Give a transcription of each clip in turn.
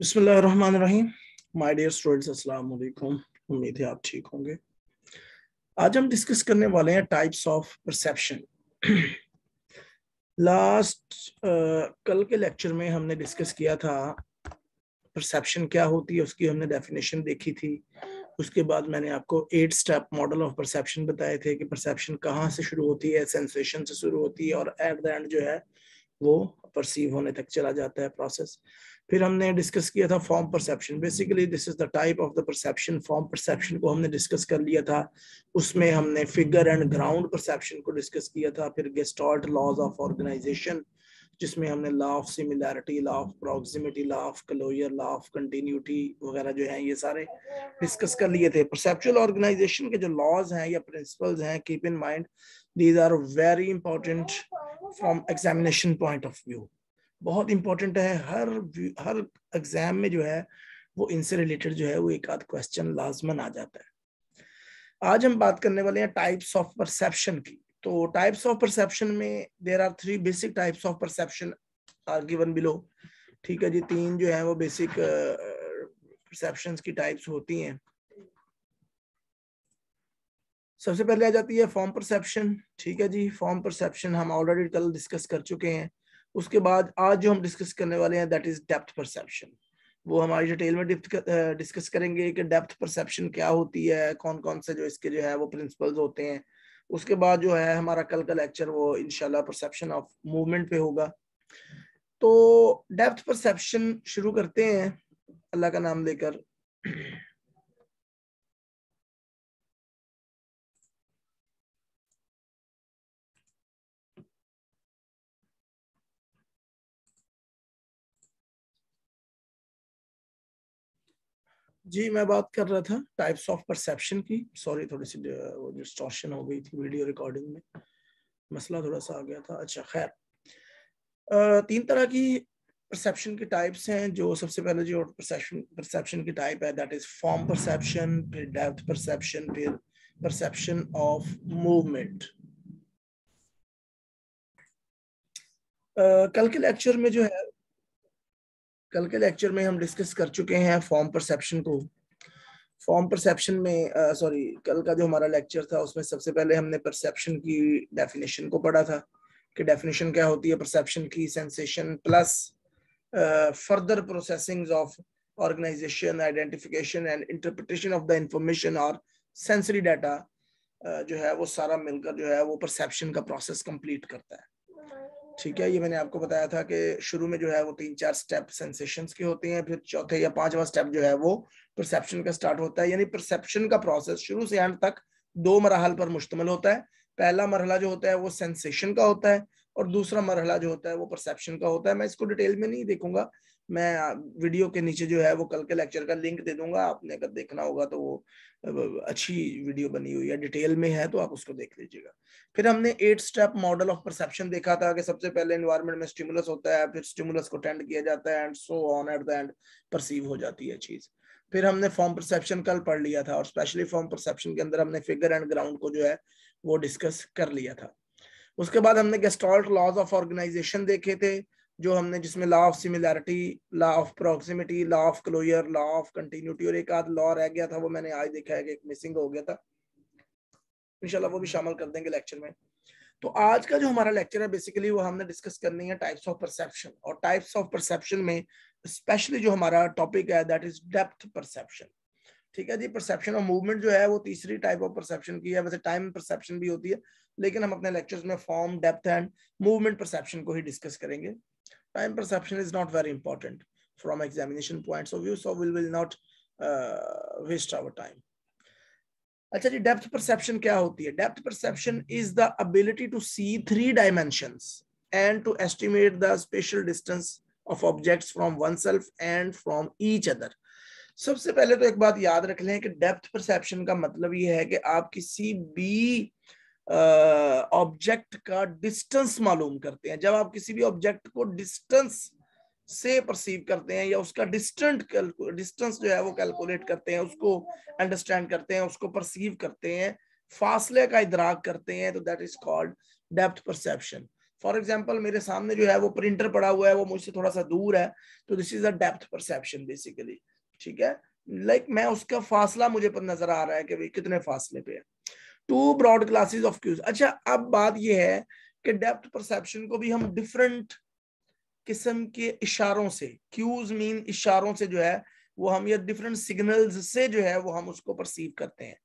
बिस्मिल्लाहिर्रहमानिर्रहीम my dear students अस्सलाम वालेकुम उम्मीद है आप ठीक होंगे आज हम डिस्कस करने वाले हैं टाइप्स ऑफ परसेप्शन लास्ट कल के लेक्चर में हमने डिस्कस किया था परसेप्शन क्या होती है उसकी हमने डेफिनेशन देखी थी उसके बाद मैंने आपको eight step model of perception बताए थे कि परसेप्शन कहाँ से शुरू होती है सेंसेशन से शुरू होती है और एट द एंड जो है वो परसीव होने तक चला जाता है प्रोसेस फिर हमने डिस्कस किया था form perception basically this is the type of the perception form perception को हमने डिस्कस कर लिया था उसमें हमने फिगर एंड ग्राउंड परसेप्शन को डिस्कस किया था फिर गेस्टॉल्ट लॉज ऑफ ऑर्गेनाइजेशन जिसमें हमने law of similarity law of proximity law of closure law of continuity वगैरह जो है ये सारे डिस्कस कर लिए थे परसेप्चुअल ऑर्गेनाइजेशन के जो लॉज हैं या प्रिंसिपल्स हैं keep in mind these are very important from examination point of view बहुत इंपॉर्टेंट है हर हर एग्जाम में जो है वो इनसे रिलेटेड जो है वो एक आध क्वेश्चन लाजमन आ जाता है आज हम बात करने वाले हैं टाइप्स ऑफ परसेप्शन की तो टाइप्स ऑफ परसेप्शन में there are three basic types of perception are given below ठीक है जी तीन जो है वो बेसिक परसेप्शंस की टाइप्स होती हैं सबसे पहले आ जाती है फॉर्म परसेप्शन ठीक है जी फॉर्म परसेप्शन हम ऑलरेडी कल डिस्कस कर चुके हैं उसके बाद आज जो हम डिस्कस करने वाले हैं दैट इज डेप्थ परसेप्शन वो हमारी डिटेल में डिस्कस करेंगे कि डेप्थ परसेप्शन क्या होती है कौन कौन से जो इसके जो है वो प्रिंसिपल्स होते हैं उसके बाद जो है हमारा कल का लेक्चर वो इनशाला परसेप्शन ऑफ मूवमेंट पे होगा तो डेप्थ परसेप्शन शुरू करते हैं अल्लाह का नाम लेकर जी मैं बात कर रहा था टाइप्स ऑफ परसेप्शन की सॉरी थोड़ी सी वो डिस्टॉर्शन हो गई थी वीडियो रिकॉर्डिंग में मसला थोड़ा सा आ गया था अच्छा खैर तीन तरह की परसेप्शन के टाइप्स हैं जो सबसे पहले जो परसेप्शन परसेप्शन की टाइप है दैट इज फॉर्म परसेप्शन फिर डेप्थ परसेप्शन फिर परसेप्शन ऑफ मूवमेंट कल के लेक्चर में जो है कल के लेक्चर में हम डिस्कस कर चुके हैं फॉर्म परसेप्शन को फॉर्म परसेप्शन में सॉरी uh, कल का जो हमारा लेक्चर था उसमें सबसे पहले हमने परसेप्शन की डेफिनेशन को पढ़ा था कि डेफिनेशन क्या होती है परसेप्शन की sensation plus further processing of organisation identification and interpretation of the information और सेंसरी डाटा जो है वो सारा मिलकर जो है वो परसेप्शन का प्रोसेस कंप्लीट करता है ठीक है ये मैंने आपको बताया था कि शुरू में जो है वो तीन चार स्टेप सेंसेशंस के होते हैं फिर चौथे या पांचवा स्टेप जो है वो परसेप्शन का स्टार्ट होता है यानी परसेप्शन का प्रोसेस शुरू से एंड तक दो मरहल पर मुश्तमल होता है पहला मरहला जो होता है वो सेंसेशन का होता है और दूसरा मरहला जो होता है वो परसेप्शन का होता है मैं इसको डिटेल में नहीं देखूंगा मैं वीडियो के नीचे जो है वो कल के लेक्चर का लिंक दे दूंगा आपने अगर देखना होगा तो वो अच्छी वीडियो बनी हुई है डिटेल में है तो आप उसको देख लीजिएगा फिर हमने eight step model of perception देखा था कि सबसे पहले इन्वायरमेंट में स्टिमुलस होता है फिर स्टिमुलस को टेंड किया जाता है and so on at the end perceive हो जाती है चीज़ फिर हमने फॉर्म परसेप्शन कल पढ़ लिया था और स्पेशली फॉर्म परसेप्शन के अंदर हमने फिगर एंड ग्राउंड को जो है वो डिस्कस कर लिया था उसके बाद हमने गेस्टॉल्ट लॉज ऑफ ऑर्गेनाइजेशन देखे थे जो हमने जिसमें law of similarity law of proximity law of closure law of continuity और एक आध लॉ रह गया था वो मैंने आज देखा है कि एक मिसिंग हो गया था इनशाला वो भी शामिल कर देंगे लेक्चर में तो आज का जो हमारा लेक्चर है बेसिकली वो हमने डिस्कस करनी है टाइप्स ऑफ परसेप्शन और टाइप्स ऑफ परसेप्शन में स्पेशली जो हमारा टॉपिक है दैट इज डेप्थ परसेप्शन ठीक है जी परसेप्शन और मूवमेंट जो है वो तीसरी टाइप ऑफ परसेप्शन की है वैसे टाइम परसेप्शन भी होती है लेकिन हम अपने लेक्चर्स में form depth and movement perception को ही डिस्कस करेंगे time perception is not very important from examination points of view so we will not uh, waste our time अच्छा जी डेप्थ परसेप्शन क्या होती है depth perception is the ability to see three dimensions and to estimate the spatial distance of objects from oneself and from each other सबसे पहले तो एक बात याद रख लें कि डेप्थ परसेप्शन का मतलब ये है कि आप किसी भी ऑब्जेक्ट का डिस्टेंस मालूम करते हैं जब आप किसी भी ऑब्जेक्ट को डिस्टेंस से परसीव करते हैं या उसका डिस्टेंट डिस्टेंस जो है वो कैलकुलेट करते हैं उसको अंडरस्टैंड करते हैं उसको परसीव करते हैं फासले का इधराक करते हैं तो that is called depth perception for example मेरे सामने जो है वो प्रिंटर पड़ा हुआ है वो मुझसे थोड़ा सा दूर है तो this is a depth perception basically ठीक है लाइक like मैं उसका फासला मुझे नजर आ रहा है कि भाई कितने फासले पे है two broad classes of cues अच्छा अब बात यह है कि डेप्थ परसेप्शन को भी हम डिफरेंट किस्म के इशारों से क्यूज मीन इशारों से जो है वो हम या डिफरेंट सिग्नल्स से जो है वो हम उसको परसीव करते हैं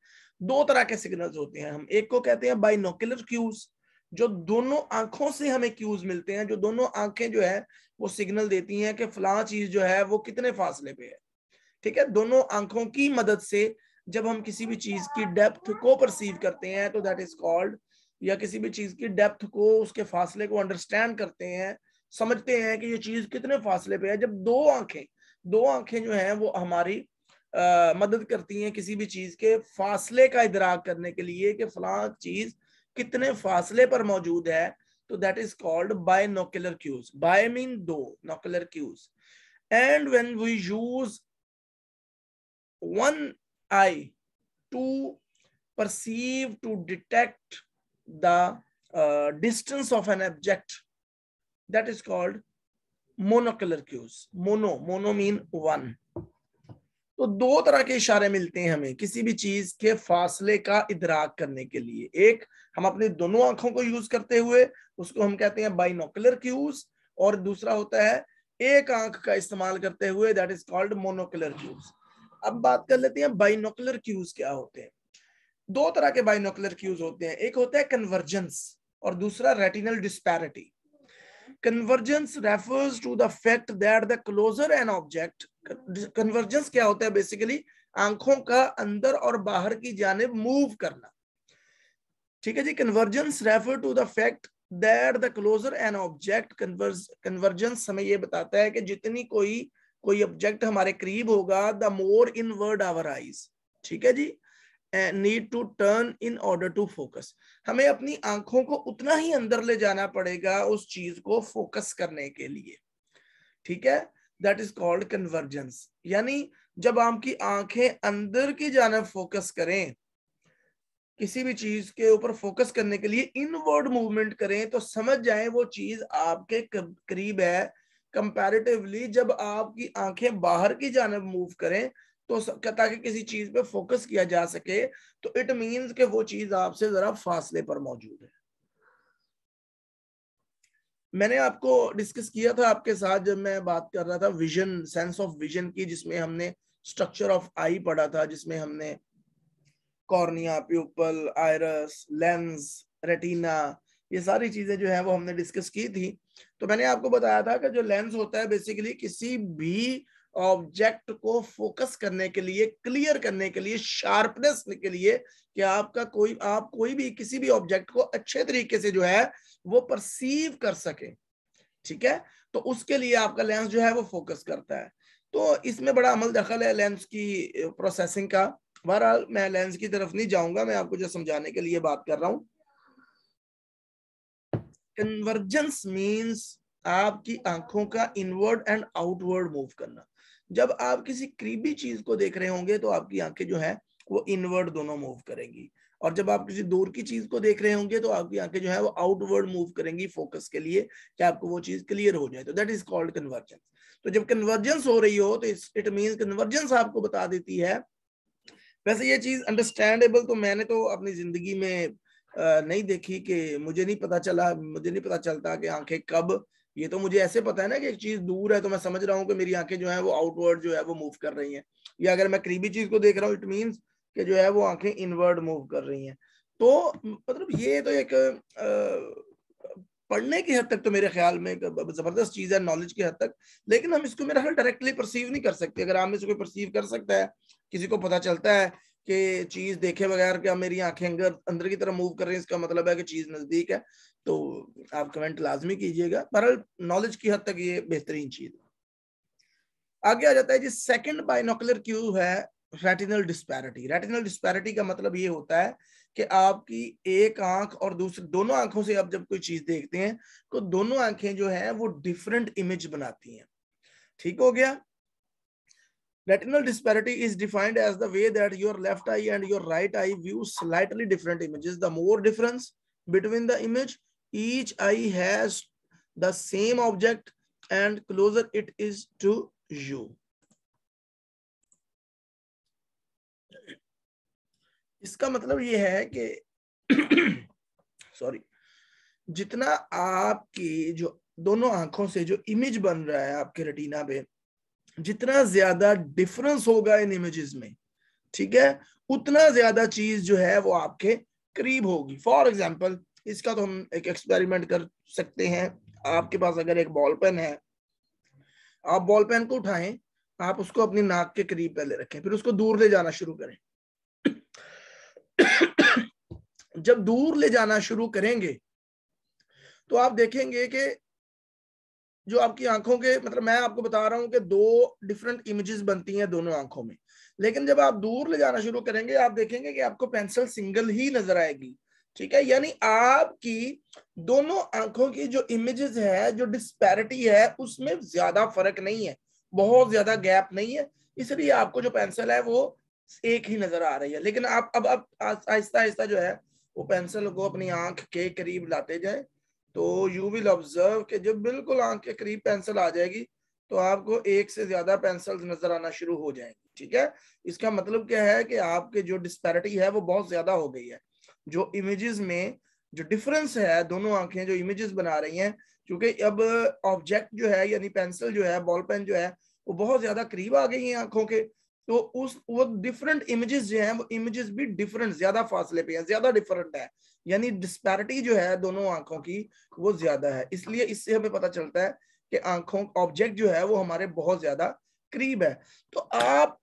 दो तरह के सिग्नल्स होते हैं हम एक को कहते हैं बाइनोकुलर क्यूज जो दोनों आंखों से हमें क्यूज मिलते हैं जो दोनों आंखें जो है वो सिग्नल देती हैं कि फला चीज जो है वो कितने फासले पे है ठीक है दोनों आंखों की मदद से जब हम किसी भी चीज की डेप्थ को परसीव करते हैं तो दैट इज कॉल्ड या किसी भी चीज की डेप्थ को उसके फासले को अंडरस्टैंड करते हैं समझते हैं कि ये चीज कितने फासले पे है जब दो आंखें दो आंखें जो हैं वो हमारी आ, मदद करती हैं किसी भी चीज के फासले का इधराक करने के लिए कि फला चीज कितने फासले पर मौजूद है तो that is called binocular cues bi mean दो नोकुलर cues and when we use one eye to perceive to detect the uh, distance of an object that is called monocular cues mono mono mean one तो दो तरह के इशारे मिलते हैं हमें किसी भी चीज के फासले का इधराक करने के लिए एक हम अपनी दोनों आंखों को यूज करते हुए उसको हम कहते हैं बाइनोकुलर क्यूज और दूसरा होता है एक आंख का इस्तेमाल करते हुए that is called monocular cues अब बात कर लेते हैं बाइनोकुलर क्यूज क्या होते हैं दो तरह के बाइनोकुलर क्यूज होते हैं एक होता है कन्वर्जेंस और दूसरा retinal disparity convergence refers to the fact that the closer an object convergence क्या होता है बेसिकली आंखों का अंदर और बाहर की जानब मूव करना ठीक है जी convergence refer to the fact that the closer an object convergence हमें यह बताता है कि जितनी कोई कोई ऑब्जेक्ट हमारे करीब होगा the more inward our eyes ठीक है जी need to turn in order to focus हमें अपनी आंखों को उतना ही अंदर ले जाना पड़ेगा उस चीज को फोकस करने के लिए ठीक है दैट इज कॉल्ड कन्वर्जेंस यानी जब आपकी आंखें अंदर की जानब फोकस करें किसी भी चीज के ऊपर फोकस करने के लिए इनवर्ड मूवमेंट करें तो समझ जाए वो चीज आपके करीब है कंपैरेटिवली जब आपकी आंखें बाहर की जानब मूव करें तो ताकि किसी चीज पे फोकस किया जा सके तो इट मींस के वो चीज आपसे जरा फासले पर मौजूद है मैंने आपको डिस्कस किया था आपके साथ जब मैं बात कर रहा था विजन सेंस ऑफ विजन की जिसमें हमने स्ट्रक्चर ऑफ आई पढ़ा था जिसमें हमने cornea pupil iris lens retina ये सारी चीजें जो है वो हमने डिस्कस की थी तो मैंने आपको बताया था कि जो लेंस होता है बेसिकली किसी भी ऑब्जेक्ट को फोकस करने के लिए क्लियर करने के लिए शार्पनेस के लिए कि आपका कोई आप कोई भी किसी भी ऑब्जेक्ट को अच्छे तरीके से जो है वो परसीव कर सके ठीक है तो उसके लिए आपका लेंस जो है वो फोकस करता है तो इसमें बड़ा अमल दखल है लेंस की प्रोसेसिंग eh, का बहरहाल मैं लेंस की तरफ नहीं जाऊंगा मैं आपको जो समझाने के लिए बात कर रहा हूँ कन्वर्जेंस मीन्स आपकी आंखों का इनवर्ड एंड आउटवर्ड मूव करना जब आप किसी करीबी चीज को देख रहे होंगे तो आपकी आंखें जो है वो इनवर्ड दोनों मूव करेंगी और जब आप किसी दूर की चीज को देख रहे होंगे तो आपकी आंखें जो है वो आउटवर्ड मूव करेंगी फोकस के लिए कि आपको वो चीज क्लियर हो जाए तो दैट इज कॉल्ड कन्वर्जेंस तो जब कन्वर्जेंस हो रही हो तो इट मीन कन्वर्जेंस आपको बता देती है वैसे ये चीज अंडरस्टैंडेबल तो मैंने तो अपनी जिंदगी में नहीं देखी कि मुझे नहीं पता चला मुझे नहीं पता चलता कि आंखें कब ये तो मुझे ऐसे पता है ना कि एक चीज दूर है तो मैं समझ रहा हूँ कि मेरी आंखें जो है वो आउटवर्ड जो है वो मूव कर रही हैं या अगर मैं करीबी चीज को देख रहा हूँ इट मीन्स कि जो है वो आंखें इनवर्ड मूव कर रही हैं तो मतलब ये तो एक पढ़ने की हद तक तो मेरे ख्याल में जबरदस्त चीज है नॉलेज की हद तक लेकिन हम इसको मेरा ख्याल डायरेक्टली परसीव नहीं कर सकते अगर आम में से कोई परसीव कर सकता है किसी को पता चलता है कि चीज देखे बगैर क्या मेरी आंखें अंदर अंदर की तरफ मूव कर रही है इसका मतलब है कि चीज नजदीक है तो आप कमेंट लाजमी कीजिएगा पर नॉलेज की हद तक ये बेहतरीन चीज है आगे आ जाता है जी सेकंड बाइनोकुलर क्यू है रेटिनल डिस्पैरिटी रेटिनल डिस्पैरिटी का मतलब ये होता है कि आपकी एक आंख और दूसरी दोनों आंखों से आप जब कोई चीज देखते हैं तो दोनों आंखें जो है वो डिफरेंट इमेज बनाती हैं ठीक हो गया Retinal disparity is defined as the way that your left eye and your right eye view slightly different images. The more difference between the image, each eye has the same object and closer it is to you. इसका मतलब ये है कि sorry जितना आपकी जो दोनों आंखों से जो इमेज बन रहा है आपके रेटिना पे जितना ज्यादा डिफरेंस होगा इन इमेजेस में ठीक है उतना ज्यादा चीज जो है वो आपके करीब होगी फॉर एग्जाम्पल इसका तो हम एक एक्सपेरिमेंट कर सकते हैं आपके पास अगर एक बॉल पेन है आप बॉल पेन को उठाएं आप उसको अपनी नाक के करीब पहले रखें फिर उसको दूर ले जाना शुरू करें जब दूर ले जाना शुरू करेंगे तो आप देखेंगे कि जो आपकी आंखों के मतलब मैं आपको बता रहा हूँ कि दो डिफरेंट इमेजेस बनती हैं दोनों आंखों में लेकिन जब आप दूर ले जाना शुरू करेंगे आप देखेंगे कि आपको पेंसिल सिंगल ही नजर आएगी ठीक है यानी आपकी दोनों आंखों की जो इमेजेस है जो डिस्पैरिटी है उसमें ज्यादा फर्क नहीं है बहुत ज्यादा गैप नहीं है इसलिए आपको जो पेंसिल है वो एक ही नजर आ रही है लेकिन आप अब अब आहिस्ता आहिस्ता जो है वो पेंसिल को अपनी आंख के करीब लाते जाए तो यू विल ऑब्जर्व कि जब बिल्कुल आंख के करीब पेंसिल आ जाएगी तो आपको एक से ज्यादा पेंसिल नजर आना शुरू हो जाएंगी ठीक है इसका मतलब क्या है कि आपके जो डिस्पैरिटी है वो बहुत ज्यादा हो गई है जो इमेजेस में जो डिफरेंस है दोनों आंखें जो इमेजेस बना रही हैं क्योंकि अब ऑब्जेक्ट जो है यानी पेंसिल जो है बॉल पेन जो है वो बहुत ज्यादा करीब आ गई है आंखों के तो उस वो डिफरेंट इमेजेस जो हैं वो इमेजेस भी डिफरेंट ज्यादा फासले पे हैं ज्यादा डिफरेंट है यानी डिस्पैरिटी जो है दोनों आंखों की वो ज्यादा है इसलिए इससे हमें पता चलता है कि आंखों ऑब्जेक्ट जो है वो हमारे बहुत ज्यादा करीब है तो आप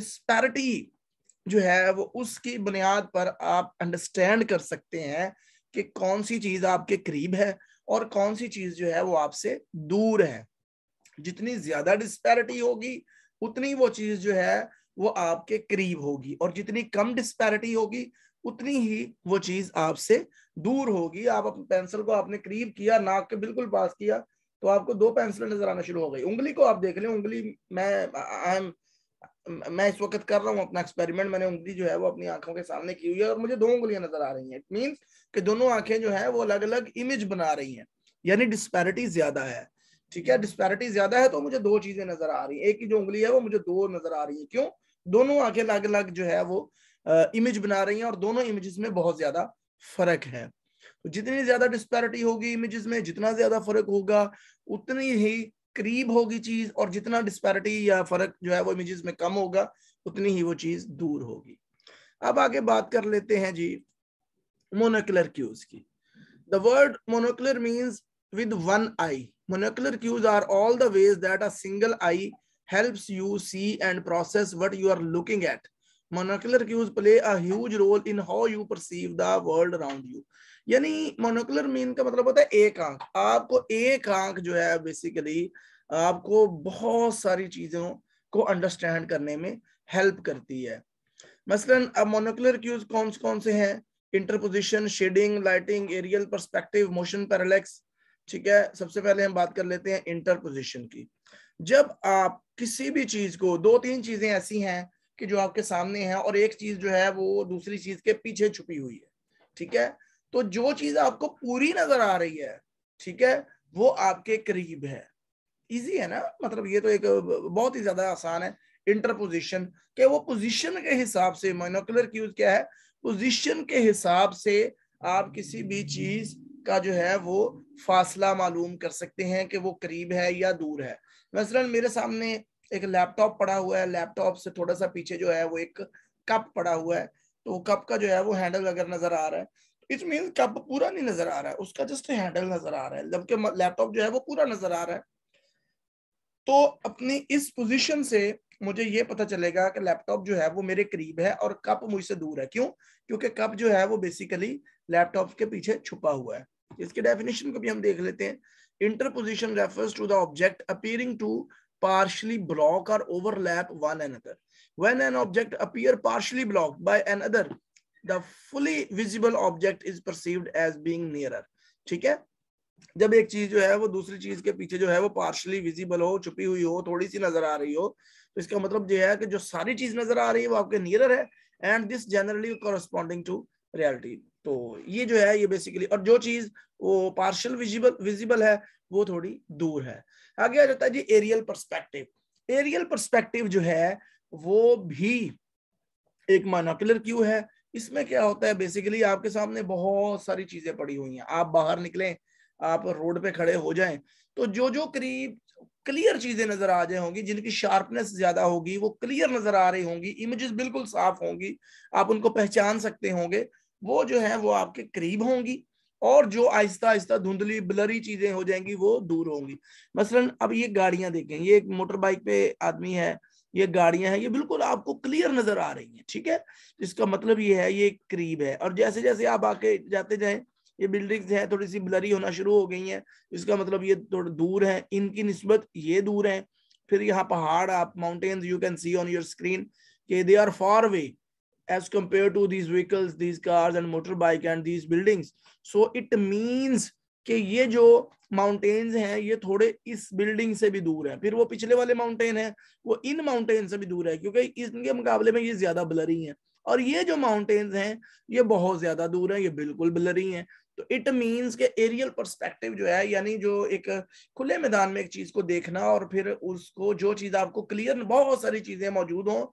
डिस्पैरिटी जो है वो उसकी बुनियाद पर आप अंडरस्टैंड कर सकते हैं कि कौन सी चीज आपके करीब है और कौन सी चीज जो है वो आपसे दूर है जितनी ज्यादा डिस्पैरिटी होगी उतनी वो चीज जो है वो आपके करीब होगी और जितनी कम डिस्पैरिटी होगी उतनी ही वो चीज आपसे दूर होगी आप अपने पेंसिल को आपने करीब किया नाक के बिल्कुल पास किया तो आपको दो पेंसिल नजर आना शुरू हो गई उंगली को आप देख लें उंगली मैं आई एम मैं इस वक्त कर रहा हूँ अपना एक्सपेरिमेंट मैंने उंगली जो है वो अपनी आंखों के सामने की हुई है और मुझे दो उंगलियां नजर आ रही हैं इट मीन्स कि दोनों आंखें जो है वो अलग अलग इमेज बना रही हैं यानी डिस्पैरिटी ज्यादा है ठीक है डिस्पैरिटी ज्यादा है तो मुझे दो चीजें नजर आ रही है एक की जो उंगली है वो मुझे दो नजर आ रही है क्यों दोनों आगे अलग अलग जो है वो इमेज बना रही है और दोनों इमेजेस में बहुत ज्यादा फर्क है तो जितनी ज्यादा डिस्पैरिटी होगी इमेजेस में जितना ज्यादा फर्क होगा उतनी ही करीब होगी चीज और जितना डिस्पैरिटी या फर्क जो है वो इमेजेस में कम होगा उतनी ही वो चीज दूर होगी अब आगे बात कर लेते हैं जी मोनोकुलर क्यूज की the word monocular means with one eye monocular cues are all the ways that a single eye helps you see and process what you are looking at monocular cues play a huge role in how you perceive the world around you यानी monocular mean का मतलब होता है एक आंख आपको एक आंख जो है बेसिकली आपको बहुत सारी चीजों को अंडरस्टैंड करने में हेल्प करती है मसलन अब मोनोकुलर क्यूज कौन कौन से हैं interposition shading lighting aerial perspective motion parallax ठीक है सबसे पहले हम बात कर लेते हैं इंटरपोजिशन की जब आप किसी भी चीज को दो तीन चीजें ऐसी हैं कि जो आपके सामने हैं और एक चीज जो है वो दूसरी चीज के पीछे छुपी हुई है ठीक है तो जो चीज आपको पूरी नजर आ रही है ठीक है वो आपके करीब है इजी है ना मतलब ये तो एक बहुत ही ज्यादा आसान है इंटरपोजिशन के वो पोजिशन के हिसाब से मोनोकुलर क्यूज क्या है पोजिशन के हिसाब से आप किसी भी चीज का जो है वो फासला मालूम कर सकते हैं कि वो करीब है या दूर है मसलन मेरे सामने एक लैपटॉप पड़ा हुआ है लैपटॉप से थोड़ा सा पीछे जो है वो एक कप पड़ा हुआ है तो कप का जो है वो हैंडल अगर नजर आ रहा है इट मीन कप पूरा नहीं नजर आ रहा है उसका जस्ट हैंडल नजर आ रहा है जबकि लैपटॉप जो है वो पूरा नजर आ रहा है तो अपनी इस पोजिशन से मुझे ये पता चलेगा कि लैपटॉप जो है वो मेरे करीब है और कप मुझसे दूर है क्यों क्योंकि कप जो है वो बेसिकली लैपटॉप के पीछे छुपा हुआ है इसके डेफिनेशन को भी हम देख लेते हैं interposition refers to the object appearing to partially block or overlap one another when an object appear partially blocked by another the fully visible object is perceived as being nearer ठीक है जब एक चीज जो है वो दूसरी चीज के पीछे जो है वो पार्शली विजिबल हो छुपी हुई हो थोड़ी सी नजर आ रही हो तो इसका मतलब जो है कि जो सारी चीज नजर आ रही है वो आपके नियरर है and this generally corresponding to reality तो ये जो है ये बेसिकली और जो चीज वो पार्शल विजिबल विजिबल है वो थोड़ी दूर है आगे आ जाता है जी एरियल परस्पेक्टिव एरियल परस्पेक्टिव जो है वो भी एक मानोकुलर क्यू है इसमें क्या होता है बेसिकली आपके सामने बहुत सारी चीजें पड़ी हुई हैं आप बाहर निकलें आप रोड पे खड़े हो जाएं तो जो जो करीब क्लियर चीजें नजर आ जाए होंगी जिनकी शार्पनेस ज्यादा होगी वो क्लियर नजर आ रही होंगी इमेजेस बिल्कुल साफ होंगी आप उनको पहचान सकते होंगे वो जो है वो आपके करीब होंगी और जो आहिस्ता आहिस्ता धुंधली ब्लरी चीजें हो जाएंगी वो दूर होंगी मसलन अब ये गाड़ियां देखें ये एक मोटर बाइक पे आदमी है ये गाड़ियां हैं ये बिल्कुल आपको क्लियर नजर आ रही हैं ठीक है इसका मतलब ये है ये करीब है और जैसे जैसे आप आके जाते जाएं ये बिल्डिंग्स है थोड़ी सी ब्लरी होना शुरू हो गई हैं इसका मतलब ये थोड़ा दूर है इनकी नस्बत ये दूर है फिर यहाँ पहाड़ आप mountains you can see on your screen के they are far as compare to these vehicles these cars and motorbike and these buildings so it means कि ये जो माउंटेन्स हैं ये थोड़े इस बिल्डिंग से भी दूर है फिर वो पिछले वाले माउंटेन है वो इन माउंटेन से भी दूर है क्योंकि इनके मुकाबले में ये ज्यादा ब्लरी हैं और ये जो माउंटेन्स हैं ये बहुत ज्यादा दूर है ये बिल्कुल ब्लरी हैं तो इट मीन्स के एरियल परस्पेक्टिव जो है यानी जो एक खुले मैदान में एक चीज को देखना और फिर उसको जो चीज आपको क्लियर बहुत सारी चीजें मौजूद हों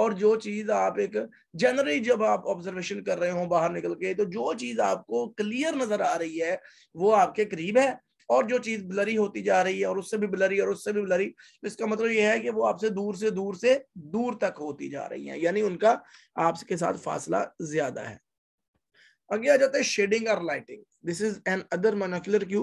और जो चीज आप एक जनरली जब आप ऑब्जर्वेशन कर रहे हो बाहर निकल के तो जो चीज आपको क्लियर नजर आ रही है वो आपके करीब है और जो चीज ब्लरी होती जा रही है और उससे भी ब्लरी और उससे भी ब्लरी तो इसका मतलब यह है कि वो आपसे दूर से दूर से दूर तक होती जा रही है यानी उनका आपके साथ फासला ज्यादा है आगे आ जाता है शेडिंग और lighting this is another monocular cue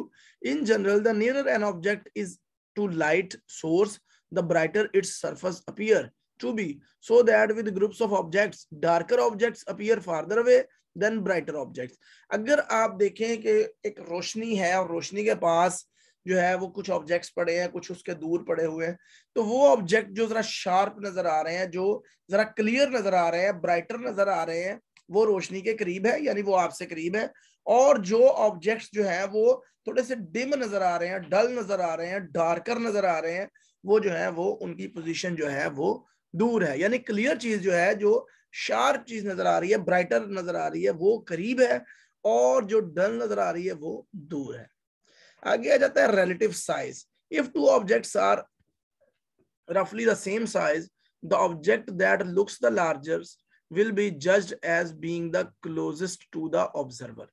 in general the nearer an object is to light source the brighter its surface appear to be so that with groups of objects darker objects appear farther away then brighter objects अगर आप देखें कि एक रोशनी है और रोशनी के पास जो है वो कुछ ऑब्जेक्ट्स पड़े हैं कुछ उसके दूर पड़े हुए हैं तो वो ऑब्जेक्ट जो जरा शार्प नजर आ रहे हैं जो जरा क्लियर नजर आ रहे हैं ब्राइटर नजर आ रहे हैं वो रोशनी के करीब है यानी वो आपसे करीब है और जो ऑब्जेक्ट्स जो है वो थोड़े से डिम नजर आ रहे हैं डल नजर आ रहे हैं डार्कर नजर आ रहे हैं वो जो है वो उनकी पोजिशन जो है वो दूर है यानी क्लियर चीज जो है जो शार्प चीज नजर आ रही है ब्राइटर नजर आ रही है वो करीब है और जो डल नजर आ रही है वो दूर है आगे आ जाता है relative size if two objects are रफली the same size the object that looks the largest will be judged as being the closest to the observer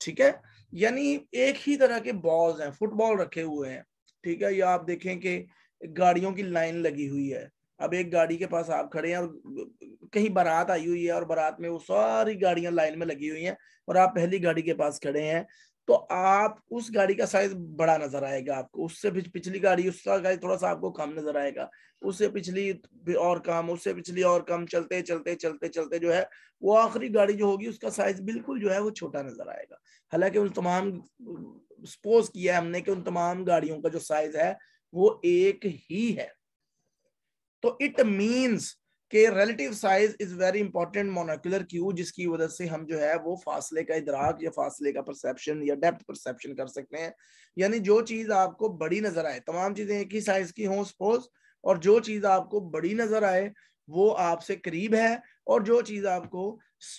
ठीक है यानी एक ही तरह के बॉल्स हैं फुटबॉल रखे हुए हैं ठीक है या आप देखें कि गाड़ियों की लाइन लगी हुई है अब एक गाड़ी के पास आप खड़े हैं और कहीं बारात आई हुई है और बारात में वो सारी गाड़ियां लाइन में लगी हुई हैं और आप पहली गाड़ी के पास खड़े हैं तो आप उस गाड़ी का साइज बड़ा नजर आएगा आपको उससे पिछली गाड़ी उसका गाड़ी थोड़ा सा आपको कम नजर आएगा उससे पिछली और कम उससे पिछली और कम चलते चलते चलते चलते जो है वो आखिरी गाड़ी जो होगी उसका साइज बिल्कुल जो है वो छोटा नजर आएगा हालांकि उन तमाम सपोज किया हमने कि उन तमाम गाड़ियों का जो साइज है वो एक ही है तो इट मीन्स कि relative size is very important monocular cue जिसकी वजह से हम जो है वो फासले का इधराक या फासले का परसेप्शन या डेप्थ परसेप्शन कर सकते हैं यानी जो चीज आपको बड़ी नजर आए तमाम चीजें एक ही साइज की हों सपोज और जो चीज आपको बड़ी नजर आए वो आपसे करीब है और जो चीज आपको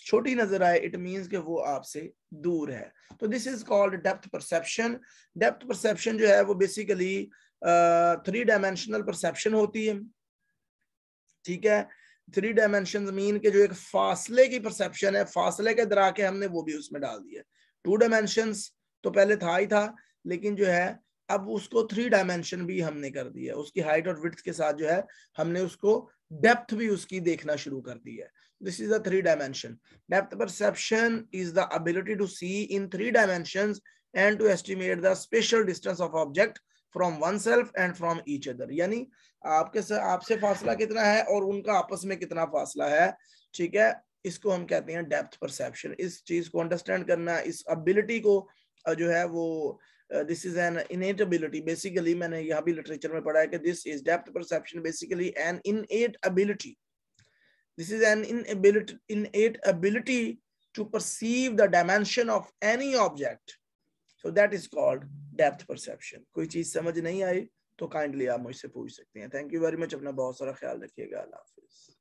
छोटी नजर आए इट मींस के वो आपसे दूर है तो this is called depth perception depth perception जो है वो बेसिकली थ्री डायमेंशनल परसेप्शन होती है ठीक है थ्री डायमेंशन मीन के जो एक फासले की परसेप्शन है फासले के दरा के हमने वो भी उसमें डाल दिया टू डायमेंशन तो पहले था ही था लेकिन जो है अब उसको थ्री डायमेंशन भी हमने कर दिया उसकी हाइट और विथ के साथ जो है हमने उसको डेप्थ भी उसकी देखना शुरू कर दी है this is the three dimension depth perception is the ability to see in three dimension and to estimate the spatial distance of object from oneself and from each other यानी आपके से आपसे फासला कितना है और उनका आपस में कितना फासला है ठीक है इसको हम कहते हैं डेप्थ परसेप्शन इस चीज को अंडरस्टैंड करना इस अबिलिटी को जो है वो this is an innate ability basically मैंने यहाँ भी लिटरेचर में पढ़ा है कि this is depth perception basically an innate ability this is an inability innate ability to perceive the dimension of any object so that is called depth perception कोई चीज समझ नहीं आई तो काइंडली आप मुझसे पूछ सकते हैं थैंक यू वेरी मच अपना बहुत सारा ख्याल रखिएगा अल्लाह हाफिज़